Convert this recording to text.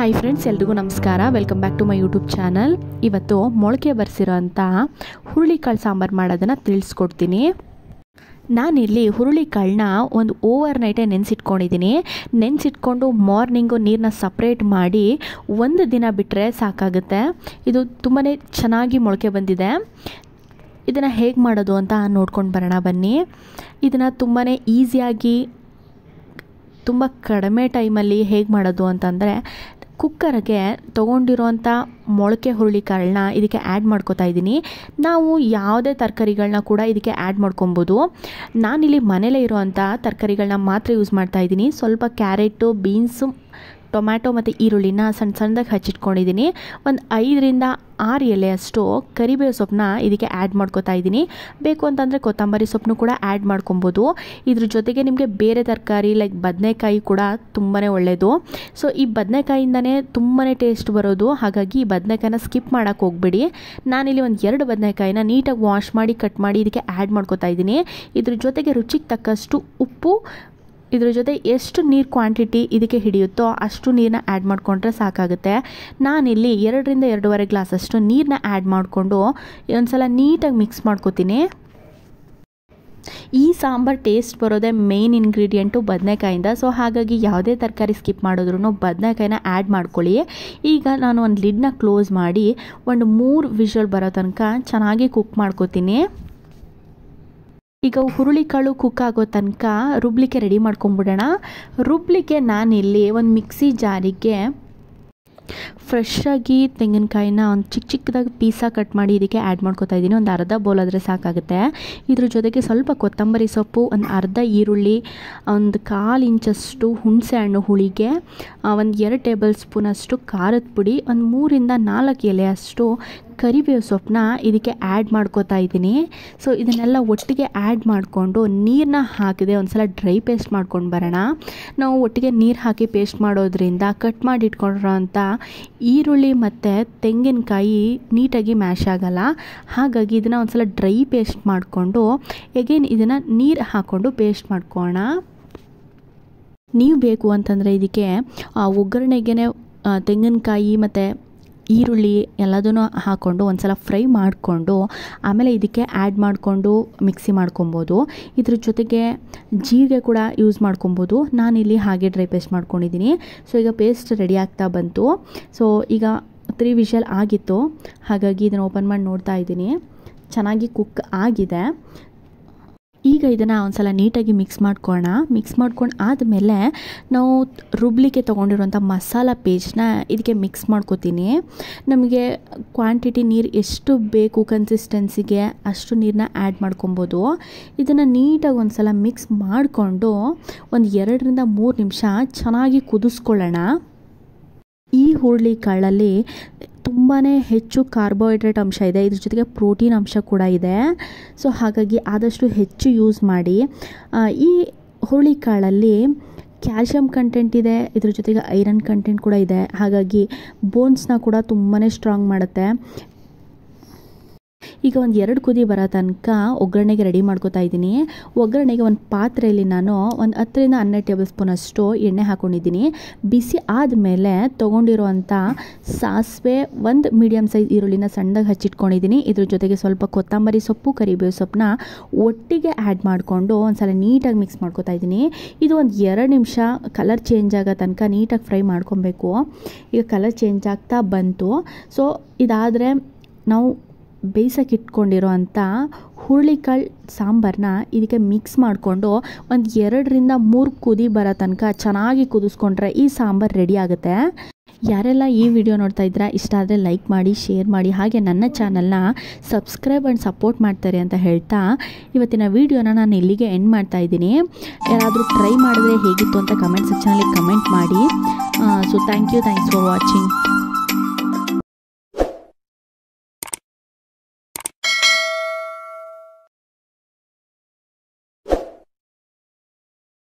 hi friends ಎಲ್ರಿಗೂ ನಮಸ್ಕಾರ welcome back to my YouTube channel ಇವತ್ತು ಮೊಳಕೆ ಬರೆಸಿರೋಂಥ ಹುರುಳಿಕಾಳು ಸಾಂಬಾರು ಮಾಡೋದನ್ನು ತಿಳಿಸ್ಕೊಡ್ತೀನಿ ನಾನಿಲ್ಲಿ ಹುರುಳಿಕಾಳನ್ನ ಒಂದು ಓವರ್ ನೈಟೇ ನೆನೆಸಿಟ್ಕೊಂಡಿದ್ದೀನಿ ನೆನೆಸಿಟ್ಕೊಂಡು ಮಾರ್ನಿಂಗು ನೀರನ್ನ ಸಪ್ರೇಟ್ ಮಾಡಿ ಒಂದು ದಿನ ಬಿಟ್ಟರೆ ಸಾಕಾಗುತ್ತೆ ಇದು ತುಂಬಾ ಚೆನ್ನಾಗಿ ಮೊಳಕೆ ಬಂದಿದೆ ಇದನ್ನು ಹೇಗೆ ಮಾಡೋದು ಅಂತ ನೋಡ್ಕೊಂಡು ಬರೋಣ ಬನ್ನಿ ಇದನ್ನು ತುಂಬಾ ಈಸಿಯಾಗಿ ತುಂಬ ಕಡಿಮೆ ಟೈಮಲ್ಲಿ ಹೇಗೆ ಮಾಡೋದು ಅಂತಂದರೆ ಕುಕ್ಕರ್ಗೆ ತೊಗೊಂಡಿರೋಂಥ ಮೊಳಕೆ ಕಾಳನ್ನ ಇದಕ್ಕೆ ಆ್ಯಡ್ ಮಾಡ್ಕೋತಾ ಇದ್ದೀನಿ ನಾವು ಯಾವುದೇ ತರಕಾರಿಗಳನ್ನ ಕೂಡ ಇದಕ್ಕೆ ಆ್ಯಡ್ ಮಾಡ್ಕೊಬೋದು ನಾನಿಲ್ಲಿ ಮನೇಲೇ ಇರೋವಂಥ ತರಕಾರಿಗಳನ್ನ ಮಾತ್ರ ಯೂಸ್ ಮಾಡ್ತಾ ಇದ್ದೀನಿ ಸ್ವಲ್ಪ ಕ್ಯಾರೆಟು ಬೀನ್ಸು ಟೊಮ್ಯಾಟೊ ಮತ್ತು ಈರುಳ್ಳಿನ ಸಣ್ಣ ಸಣ್ಣದಾಗಿ ಹಚ್ಚಿಟ್ಕೊಂಡಿದ್ದೀನಿ ಒಂದು ಐದರಿಂದ ಆರು ಎಲೆಯಷ್ಟು ಅಷ್ಟು ಕರಿಬೇವು ಸೊಪ್ಪನ್ನ ಇದಕ್ಕೆ ಆ್ಯಡ್ ಮಾಡ್ಕೋತಾ ಇದ್ದೀನಿ ಬೇಕು ಅಂತಂದರೆ ಕೊತ್ತಂಬರಿ ಸೊಪ್ಪನ್ನು ಕೂಡ ಆ್ಯಡ್ ಮಾಡ್ಕೊಬೋದು ಇದ್ರ ಜೊತೆಗೆ ನಿಮಗೆ ಬೇರೆ ತರಕಾರಿ ಲೈಕ್ ಬದನೆಕಾಯಿ ಕೂಡ ತುಂಬಾ ಒಳ್ಳೆಯದು ಸೊ ಈ ಬದನೆಕಾಯಿಂದನೇ ತುಂಬಾ ಟೇಸ್ಟ್ ಬರೋದು ಹಾಗಾಗಿ ಈ ಬದನೆಕಾಯಿನ ಸ್ಕಿಪ್ ಮಾಡೋಕ್ಕೆ ಹೋಗ್ಬೇಡಿ ನಾನಿಲ್ಲಿ ಒಂದು ಎರಡು ಬದನೆಕಾಯಿನ ನೀಟಾಗಿ ವಾಶ್ ಮಾಡಿ ಕಟ್ ಮಾಡಿ ಇದಕ್ಕೆ ಆ್ಯಡ್ ಮಾಡ್ಕೋತಾ ಇದ್ದೀನಿ ಇದ್ರ ಜೊತೆಗೆ ರುಚಿಗೆ ತಕ್ಕಷ್ಟು ಉಪ್ಪು ಇದ್ರ ಜೊತೆ ಎಷ್ಟು ನೀರು ಕ್ವಾಂಟಿಟಿ ಇದಕ್ಕೆ ಹಿಡಿಯುತ್ತೋ ಅಷ್ಟು ನೀರನ್ನ ಆ್ಯಡ್ ಮಾಡಿಕೊಂಡ್ರೆ ಸಾಕಾಗುತ್ತೆ ನಾನಿಲ್ಲಿ ಎರಡರಿಂದ ಎರಡೂವರೆ ಗ್ಲಾಸಷ್ಟು ನೀರನ್ನ ಆ್ಯಡ್ ಮಾಡಿಕೊಂಡು ಒಂದು ಸಲ ನೀಟಾಗಿ ಮಿಕ್ಸ್ ಮಾಡ್ಕೋತೀನಿ ಈ ಸಾಂಬಾರ್ ಟೇಸ್ಟ್ ಬರೋದೇ ಮೇಯ್ನ್ ಇಂಗ್ರೀಡಿಯೆಂಟು ಬದನೆಕಾಯಿಂದ ಸೊ ಹಾಗಾಗಿ ಯಾವುದೇ ತರಕಾರಿ ಸ್ಕಿಪ್ ಮಾಡಿದ್ರು ಬದನೆಕಾಯಿನ ಆ್ಯಡ್ ಮಾಡ್ಕೊಳ್ಳಿ ಈಗ ನಾನು ಒಂದು ಲಿಡ್ನ ಕ್ಲೋಸ್ ಮಾಡಿ ಒಂದು ಮೂರು ವಿಷಲ್ ಬರೋ ತನಕ ಚೆನ್ನಾಗಿ ಕುಕ್ ಮಾಡ್ಕೋತೀನಿ ಈಗ ಹುರುಳಿಕಾಳು ಕುಕ್ಕಾಗೋ ತನಕ ರುಬ್ಲಿಕ್ಕೆ ರೆಡಿ ಮಾಡ್ಕೊಂಬಿಡೋಣ ರುಬ್ಲಿಕ್ಕೆ ನಾನಿಲ್ಲಿ ಒಂದು ಮಿಕ್ಸಿ ಜಾರಿಗೆ ಫ್ರೆಶ್ಶಾಗಿ ತೆಂಗಿನಕಾಯಿನ ಒಂದು ಚಿಕ್ಕ ಚಿಕ್ಕದಾಗಿ ಪೀಸಾ ಕಟ್ ಮಾಡಿ ಇದಕ್ಕೆ ಆ್ಯಡ್ ಮಾಡ್ಕೊತಾ ಇದ್ದೀನಿ ಒಂದು ಅರ್ಧ ಬೌಲ್ ಆದರೆ ಸಾಕಾಗುತ್ತೆ ಇದ್ರ ಜೊತೆಗೆ ಸ್ವಲ್ಪ ಕೊತ್ತಂಬರಿ ಸೊಪ್ಪು ಒಂದು ಅರ್ಧ ಈರುಳ್ಳಿ ಒಂದು ಕಾಲು ಇಂಚಷ್ಟು ಹುಣಸೆ ಹಣ್ಣು ಹುಳಿಗೆ ಒಂದು ಎರಡು ಟೇಬಲ್ ಸ್ಪೂನಷ್ಟು ಖಾರದ ಪುಡಿ ಒಂದು ಮೂರಿಂದ ನಾಲ್ಕು ಎಲೆಯಷ್ಟು ಕರಿಬೇವು ಸೊಪ್ಪನ್ನ ಇದಕ್ಕೆ ಆ್ಯಡ್ ಮಾಡ್ಕೋತಾ ಇದ್ದೀನಿ ಸೊ ಇದನ್ನೆಲ್ಲ ಒಟ್ಟಿಗೆ ಆ್ಯಡ್ ಮಾಡಿಕೊಂಡು ನೀರನ್ನ ಹಾಕಿದೆ ಒಂದು ಸಲ ಡ್ರೈ ಪೇಸ್ಟ್ ಮಾಡ್ಕೊಂಡು ಬರೋಣ ನಾವು ಒಟ್ಟಿಗೆ ನೀರು ಹಾಕಿ ಪೇಸ್ಟ್ ಮಾಡೋದ್ರಿಂದ ಕಟ್ ಮಾಡಿ ಇಟ್ಕೊಂಡಿರೋ ಅಂಥ ಈರುಳ್ಳಿ ಮತ್ತು ತೆಂಗಿನಕಾಯಿ ನೀಟಾಗಿ ಮ್ಯಾಶ್ ಆಗೋಲ್ಲ ಹಾಗಾಗಿ ಇದನ್ನು ಒಂದು ಸಲ ಡ್ರೈ ಪೇಸ್ಟ್ ಮಾಡಿಕೊಂಡು ಎಗೇನ್ ಇದನ್ನು ನೀರು ಹಾಕ್ಕೊಂಡು ಪೇಸ್ಟ್ ಮಾಡ್ಕೋಣ ನೀವು ಬೇಕು ಅಂತಂದರೆ ಇದಕ್ಕೆ ಒಗ್ಗರಣೆಗೆ ತೆಂಗಿನಕಾಯಿ ಮತ್ತು ಈರುಳ್ಳಿ ಎಲ್ಲದನ್ನು ಹಾಕ್ಕೊಂಡು ಒಂದು ಫ್ರೈ ಮಾಡಿಕೊಂಡು ಆಮೇಲೆ ಇದಕ್ಕೆ ಆ್ಯಡ್ ಮಾಡಿಕೊಂಡು ಮಿಕ್ಸಿ ಮಾಡ್ಕೊಬೋದು ಇದ್ರ ಜೊತೆಗೆ ಜೀರಿಗೆ ಕೂಡ ಯೂಸ್ ಮಾಡ್ಕೊಬೋದು ನಾನಿಲ್ಲಿ ಹಾಗೆ ಡ್ರೈ ಪೇಸ್ಟ್ ಮಾಡ್ಕೊಂಡಿದ್ದೀನಿ ಸೊ ಈಗ ಪೇಸ್ಟ್ ರೆಡಿ ಆಗ್ತಾ ಬಂತು ಸೊ ಈಗ ತ್ರೀ ವಿಷಲ್ ಆಗಿತ್ತು ಹಾಗಾಗಿ ಇದನ್ನು ಓಪನ್ ಮಾಡಿ ನೋಡ್ತಾ ಇದ್ದೀನಿ ಚೆನ್ನಾಗಿ ಕುಕ್ ಆಗಿದೆ ಈಗ ಇದನ್ನು ಒಂದ್ಸಲ ನೀಟಾಗಿ ಮಿಕ್ಸ್ ಮಾಡ್ಕೊಳ್ಳೋಣ ಮಿಕ್ಸ್ ಮಾಡ್ಕೊಂಡು ಆದಮೇಲೆ ನಾವು ರುಬ್ಲಿಕ್ಕೆ ತೊಗೊಂಡಿರುವಂಥ ಮಸಾಲ ಪೇಸ್ಟ್ನ ಇದಕ್ಕೆ ಮಿಕ್ಸ್ ಮಾಡ್ಕೋತೀನಿ ನಮಗೆ ಕ್ವಾಂಟಿಟಿ ನೀರು ಎಷ್ಟು ಬೇಕು ಕನ್ಸಿಸ್ಟೆನ್ಸಿಗೆ ಅಷ್ಟು ನೀರನ್ನ ಆ್ಯಡ್ ಮಾಡ್ಕೊಬೋದು ಇದನ್ನು ನೀಟಾಗಿ ಒಂದು ಸಲ ಮಿಕ್ಸ್ ಮಾಡಿಕೊಂಡು ಒಂದು ಎರಡರಿಂದ ಮೂರು ನಿಮಿಷ ಚೆನ್ನಾಗಿ ಕುದಿಸ್ಕೊಳ್ಳೋಣ ಈ ಹುರುಳಿ ಕಾಳಲ್ಲಿ ತುಂಬಾ ಹೆಚ್ಚು ಕಾರ್ಬೋಹೈಡ್ರೇಟ್ ಅಂಶ ಇದೆ ಇದ್ರ ಜೊತೆಗೆ ಪ್ರೋಟೀನ್ ಅಂಶ ಕೂಡ ಇದೆ ಸೊ ಹಾಗಾಗಿ ಆದಷ್ಟು ಹೆಚ್ಚು ಯೂಸ್ ಮಾಡಿ ಈ ಹುರುಳಿಕಾಳಲ್ಲಿ ಕ್ಯಾಲ್ಶಿಯಂ ಕಂಟೆಂಟ್ ಇದೆ ಇದ್ರ ಜೊತೆಗೆ ಐರನ್ ಕಂಟೆಂಟ್ ಕೂಡ ಇದೆ ಹಾಗಾಗಿ ಬೋನ್ಸ್ನ ಕೂಡ ತುಂಬಾ ಸ್ಟ್ರಾಂಗ್ ಮಾಡುತ್ತೆ ಈಗ ಒಂದು ಎರಡು ಕುದಿ ಬರೋ ತನಕ ಒಗ್ಗರಣೆಗೆ ರೆಡಿ ಮಾಡ್ಕೋತಾ ಇದ್ದೀನಿ ಒಗ್ಗರಣೆಗೆ ಒಂದು ಪಾತ್ರೆಯಲ್ಲಿ ನಾನು ಒಂದು ಹತ್ತರಿಂದ ಹನ್ನೆರಡು ಟೇಬಲ್ ಸ್ಪೂನ್ ಅಷ್ಟು ಎಣ್ಣೆ ಹಾಕ್ಕೊಂಡಿದ್ದೀನಿ ಬಿಸಿ ಆದಮೇಲೆ ತೊಗೊಂಡಿರುವಂಥ ಸಾಸಿವೆ ಒಂದು ಮೀಡಿಯಮ್ ಸೈಜ್ ಈರುಳ್ಳಿನ ಸಣ್ಣಗೆ ಹಚ್ಚಿಟ್ಕೊಂಡಿದ್ದೀನಿ ಇದ್ರ ಜೊತೆಗೆ ಸ್ವಲ್ಪ ಕೊತ್ತಂಬರಿ ಸೊಪ್ಪು ಕರಿಬೇವು ಸೊಪ್ಪನ್ನ ಒಟ್ಟಿಗೆ ಆ್ಯಡ್ ಮಾಡಿಕೊಂಡು ಒಂದು ಸಲ ನೀಟಾಗಿ ಮಿಕ್ಸ್ ಮಾಡ್ಕೋತಾ ಇದ್ದೀನಿ ಇದು ಒಂದು ಎರಡು ನಿಮಿಷ ಕಲರ್ ಚೇಂಜ್ ಆಗೋ ತನಕ ನೀಟಾಗಿ ಫ್ರೈ ಮಾಡ್ಕೊಬೇಕು ಈಗ ಕಲರ್ ಚೇಂಜ್ ಆಗ್ತಾ ಬಂತು ಸೊ ಇದಾದರೆ ನಾವು ಇಟ್ಕೊಂಡಿರೋ ಅಂಥ ಹುರುಳಿಕಾಳು ಸಾಂಬಾರನ್ನ ಇದಕ್ಕೆ ಮಿಕ್ಸ್ ಮಾಡಿಕೊಂಡು ಒಂದು ಎರಡರಿಂದ ಮೂರು ಕುದಿ ಬರೋ ತನಕ ಚೆನ್ನಾಗಿ ಕುದಿಸ್ಕೊಂಡ್ರೆ ಈ ಸಾಂಬಾರು ರೆಡಿ ಆಗುತ್ತೆ ಯಾರೆಲ್ಲ ಈ ವಿಡಿಯೋ ನೋಡ್ತಾ ಇದ್ದೀರಾ ಇಷ್ಟ ಆದರೆ ಲೈಕ್ ಮಾಡಿ ಶೇರ್ ಮಾಡಿ ಹಾಗೆ ನನ್ನ ಚಾನಲ್ನ ಸಬ್ಸ್ಕ್ರೈಬ್ ಆ್ಯಂಡ್ ಸಪೋರ್ಟ್ ಮಾಡ್ತಾರೆ ಅಂತ ಹೇಳ್ತಾ ಇವತ್ತಿನ ವೀಡಿಯೋನ ನಾನು ಇಲ್ಲಿಗೆ ಎಂಡ್ ಮಾಡ್ತಾ ಇದ್ದೀನಿ ಯಾರಾದರೂ ಟ್ರೈ ಮಾಡಿದ್ರೆ ಹೇಗಿತ್ತು ಅಂತ ಕಮೆಂಟ್ ಸೆಕ್ಷನಲ್ಲಿ ಕಮೆಂಟ್ ಮಾಡಿ so thank you thanks for watching